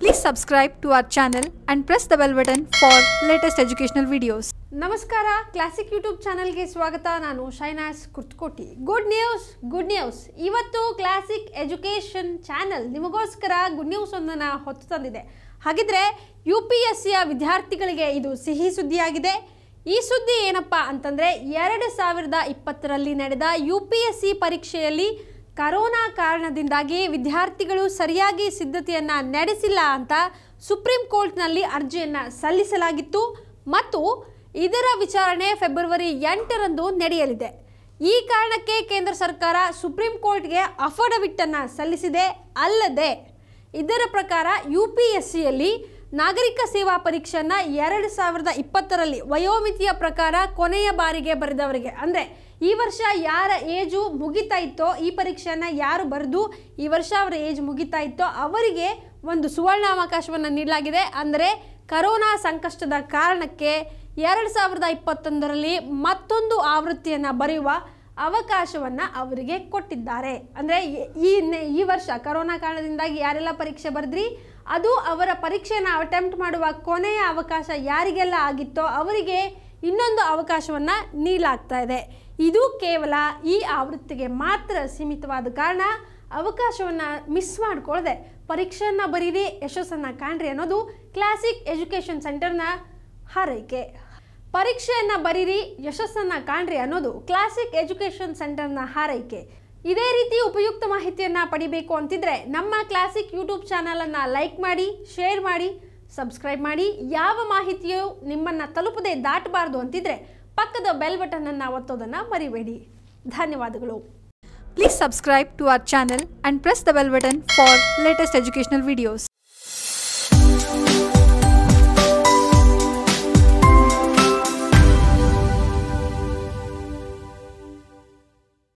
please subscribe to our channel and press the bell button for latest educational videos ನಮಸ್ಕಾರ classic YouTube ಚಾನಲ್ಗೆ ಸ್ವಾಗತ ನಾನು Shainas Kurtakoti good news good news ಇವತ್ತು classic education channel ನಿಮಗೋಸ್ಕರ good news ಒಂದನ್ನು ಹೊತ್ತು ತಂದಿದೆ ಹಾಗಿದ್ರೆ ಯು ಪಿ ಎಸ್ ಸಿಯ ವಿದ್ಯಾರ್ಥಿಗಳಿಗೆ ಇದು ಸಿಹಿ ಸುದ್ದಿಯಾಗಿದೆ ಈ ಸುದ್ದಿ ಏನಪ್ಪ ಅಂತಂದರೆ ಎರಡು ಸಾವಿರದ ಇಪ್ಪತ್ತರಲ್ಲಿ ನಡೆದ ಯು ಪಿ ಎಸ್ ಸಿ ಪರೀಕ್ಷೆಯಲ್ಲಿ ಕರೋನಾ ಕಾರಣದಿಂದಾಗಿ ವಿದ್ಯಾರ್ಥಿಗಳು ಸರಿಯಾಗಿ ಸಿದ್ಧತೆಯನ್ನು ನಡೆಸಿಲ್ಲ ಅಂತ ಸುಪ್ರೀಂ ಕೋರ್ಟ್ನಲ್ಲಿ ಅರ್ಜಿಯನ್ನು ಸಲ್ಲಿಸಲಾಗಿತ್ತು ಮತ್ತು ಇದರ ವಿಚಾರಣೆ ಫೆಬ್ರವರಿ ಎಂಟರಂದು ನಡೆಯಲಿದೆ ಈ ಕಾರಣಕ್ಕೆ ಕೇಂದ್ರ ಸರ್ಕಾರ ಸುಪ್ರೀಂ ಕೋರ್ಟ್ಗೆ ಅಫಡವಿಟ್ಟನ್ನು ಸಲ್ಲಿಸಿದೆ ಅಲ್ಲದೆ ಇದರ ಪ್ರಕಾರ ಯು ಪಿ ಎಸ್ ಸಿಯಲ್ಲಿ ನಾಗರಿಕ ಸೇವಾ ಪರೀಕ್ಷೆಯನ್ನು ಎರಡು ಸಾವಿರದ ಇಪ್ಪತ್ತರಲ್ಲಿ ವಯೋಮಿತಿಯ ಪ್ರಕಾರ ಕೊನೆಯ ಬಾರಿಗೆ ಬರೆದವರಿಗೆ ಅಂದರೆ ಈ ವರ್ಷ ಯಾರ ಏಜು ಮುಗಿತಾ ಇತ್ತೋ ಈ ಪರೀಕ್ಷೆಯನ್ನು ಯಾರು ಬರೆದು ಈ ವರ್ಷ ಅವರ ಏಜ್ ಮುಗಿತಾ ಇತ್ತೋ ಅವರಿಗೆ ಒಂದು ಸುವರ್ಣ ನೀಡಲಾಗಿದೆ ಅಂದರೆ ಕರೋನಾ ಸಂಕಷ್ಟದ ಕಾರಣಕ್ಕೆ ಎರಡು ಸಾವಿರದ ಇಪ್ಪತ್ತೊಂದರಲ್ಲಿ ಮತ್ತೊಂದು ಆವೃತ್ತಿಯನ್ನು ಬರೆಯುವ ಅವಕಾಶವನ್ನು ಅವರಿಗೆ ಕೊಟ್ಟಿದ್ದಾರೆ ಅಂದರೆ ಈ ಈ ವರ್ಷ ಕರೋನಾ ಕಾರಣದಿಂದಾಗಿ ಯಾರೆಲ್ಲ ಪರೀಕ್ಷೆ ಬರೆದ್ರಿ ಅದು ಅವರ ಪರೀಕ್ಷೆಯನ್ನು ಅಟೆಂಪ್ಟ್ ಮಾಡುವ ಕೊನೆಯ ಅವಕಾಶ ಯಾರಿಗೆಲ್ಲ ಆಗಿತ್ತೋ ಅವರಿಗೆ ಇನ್ನೊಂದು ಅವಕಾಶವನ್ನು ನೀಡಲಾಗ್ತಾ ಇದೆ ಇದು ಕೇವಲ ಈ ಆವೃತ್ತಿಗೆ ಮಾತ್ರ ಸೀಮಿತವಾದ ಕಾರಣ ಅವಕಾಶವನ್ನು ಮಿಸ್ ಮಾಡಿಕೊಳ್ಳದೆ ಪರೀಕ್ಷೆಯನ್ನು ಬರೀರಿ ಯಶಸ್ಸನ್ನು ಕಾಣ್ರಿ ಅನ್ನೋದು ಕ್ಲಾಸಿಕ್ ಎಜುಕೇಷನ್ ಸೆಂಟರ್ನ ಹಾರೈಕೆ ಪರೀಕ್ಷೆಯನ್ನ ಬರೀರಿ ಯಶಸ್ಸನ್ನ ಕಾಣ್ರಿ ಅನ್ನೋದು ಕ್ಲಾಸಿಕ್ ಎಜುಕೇಷನ್ ಸೆಂಟರ್ನ ಹಾರೈಕೆ ಇದೇ ರೀತಿ ಉಪಯುಕ್ತ ಮಾಹಿತಿಯನ್ನ ಪಡಿಬೇಕು ಅಂತಿದ್ರೆ ನಮ್ಮ ಕ್ಲಾಸಿಕ್ ಯೂಟ್ಯೂಬ್ ಚಾನಲ್ ಅನ್ನ ಲೈಕ್ ಮಾಡಿ ಶೇರ್ ಮಾಡಿ ಸಬ್ಸ್ಕ್ರೈಬ್ ಮಾಡಿ ಯಾವ ಮಾಹಿತಿಯು ನಿಮ್ಮನ್ನ ತಲುಪದೆ ದಾಟಬಾರದು ಅಂತಿದ್ರೆ ಪಕ್ಕದ ಬೆಲ್ ಬಟನ್ ಅನ್ನ ಒತ್ತೋದನ್ನ ಮರಿಬೇಡಿ ಧನ್ಯವಾದಗಳು please subscribe to our channel and press the bell button for latest educational videos